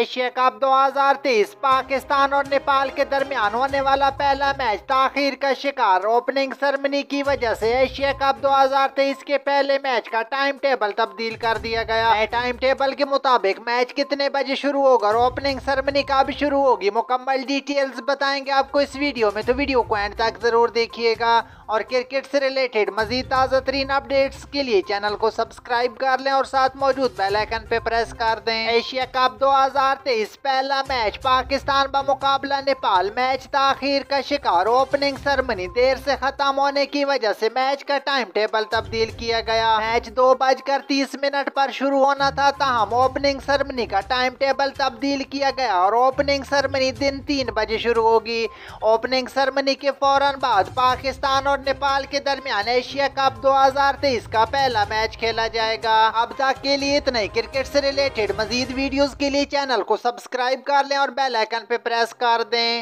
Asia cup 2023 Pakistan और नेपाल के दरमियान होने वाला पहला मैच ताखिर का शिकार ओपनिंग सेरेमनी की वजह से एशिया कप 2023 के पहले मैच का टाइम टेबल तब्दील कर दिया गया है टाइम टेबल के मुताबिक मैच कितने बजे शुरू होगा और ओपनिंग सेरेमनी कब शुरू होगी मुकम्मल डिटेल्स बताएंगे आपको इस वीडियो में तो वीडियो को एंड तक जरूर देखिएगा और क्रिकेट से रिलेटेड मजीद ताज़ा तरीन अपडेट्स के लिए चैनल को सब्सक्राइब कर लें और साथ मौजूद बेलाइकन पे प्रेस कर दें एशिया कप दो तेईस पहला मैच पाकिस्तान ब मुकाबला नेपाल मैच तखिर का शिकार ओपनिंग सरमनी देर से खत्म होने की वजह से मैच का टाइम टेबल तब्दील किया गया मैच दो बजकर तीस मिनट पर शुरू होना था तहम ओपनिंग सरमनी का टाइम टेबल तब्दील किया गया और ओपनिंग सरमनी दिन तीन बजे शुरू होगी ओपनिंग सरमनी के फौरन बाद पाकिस्तान और नेपाल के दरमियान एशिया कप दो हजार तेईस का पहला मैच खेला जाएगा अब तक के लिए इतने क्रिकेट से रिलेटेड मजीद वीडियोज के लिए चैनल को सब्सक्राइब कर लें और बेल आइकन पर प्रेस कर दें